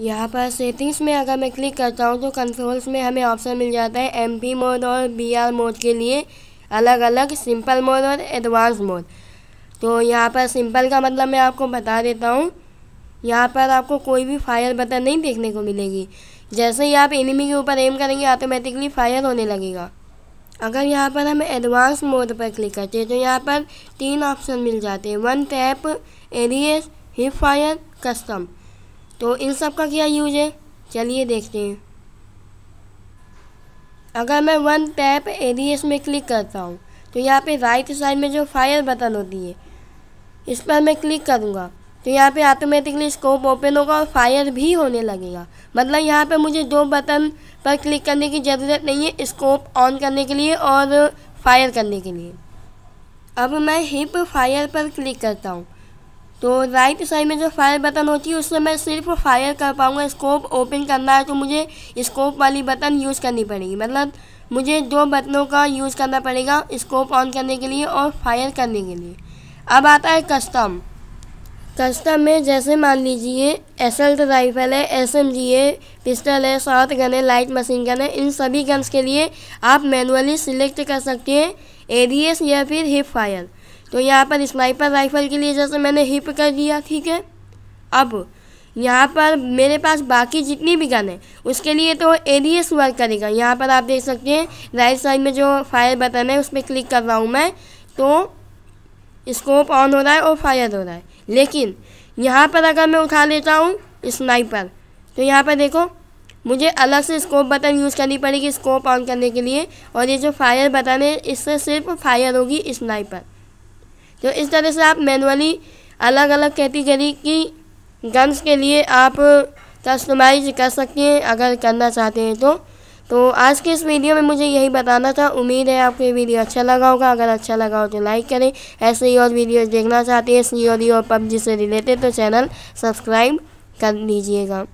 यहाँ पर सेटिंग्स में अगर मैं क्लिक करता हूँ तो कंट्रोल्स में हमें ऑप्शन मिल जाता है एम मोड और बी मोड के लिए अलग अलग सिंपल मोड और एडवांस मोड तो यहाँ पर सिंपल का मतलब मैं आपको बता देता हूँ यहाँ पर आपको कोई भी फायर बटन नहीं देखने को मिलेगी जैसे ही आप एनिमी के ऊपर एम करेंगे ऑटोमेटिकली फायर होने लगेगा अगर यहाँ पर हम एडवांस मोड पर क्लिक करते हैं तो यहाँ पर तीन ऑप्शन मिल जाते हैं वन टैप एरिएस हिप फायर कस्टम तो इन सब का क्या यूज है चलिए देखते हैं अगर मैं वन टैप एडीएस में क्लिक करता हूँ तो यहाँ पे राइट साइड में जो फायर बटन होती है इस पर मैं क्लिक करूँगा तो यहाँ पे ऑटोमेटिकली स्कोप ओपन होगा और फायर भी होने लगेगा मतलब यहाँ पे मुझे दो बटन पर क्लिक करने की ज़रूरत नहीं है स्कोप ऑन करने के लिए और फायर करने के लिए अब मैं हिप फायर पर क्लिक करता हूँ तो राइट साइड में जो फायर बटन होती है उससे मैं सिर्फ फायर कर पाऊँगा स्कोप ओपन करना है तो मुझे स्कोप वाली बटन यूज़ करनी पड़ेगी मतलब मुझे दो बटनों का यूज़ करना पड़ेगा स्कोप ऑन करने के लिए और फायर करने के लिए अब आता है कस्टम कस्टम में जैसे मान लीजिए एसल्ट राइफल तो है एस एम जी है पिस्टल है सात गन है लाइट मशीन गन है इन सभी गन्स के लिए आप मैनुअली सिलेक्ट कर सकते हैं एडीएस या फिर हिप फायर तो यहाँ पर स्नाइपर राइफल के लिए जैसे मैंने हिप कर दिया ठीक है अब यहाँ पर मेरे पास बाकी जितनी भी गन है उसके लिए तो एडीएस वर्क करेगा यहाँ पर आप देख सकते हैं राइट साइड में जो फायर बटन है उस पर क्लिक कर रहा हूँ मैं तो स्कोप ऑन हो रहा है और फायर हो रहा है लेकिन यहाँ पर अगर मैं उठा लेता हूँ स्नाइपर तो यहाँ पर देखो मुझे अलग से स्कोप बटन यूज़ करनी पड़ेगी स्कोप ऑन करने के लिए और ये जो फायर बटन है इससे सिर्फ फायर होगी स्नाइपर तो इस तरह से आप मैनुअली अलग अलग कैटेगरी की गन्स के लिए आप कस्टमाइज कर सकते हैं अगर करना चाहते हैं तो तो आज के इस वीडियो में मुझे यही बताना था उम्मीद है आपको ये वीडियो अच्छा लगा होगा अगर अच्छा लगा हो तो लाइक करें ऐसे ही और वीडियोस देखना चाहते हैं सी और पबजी से रिलेटेड तो चैनल सब्सक्राइब कर लीजिएगा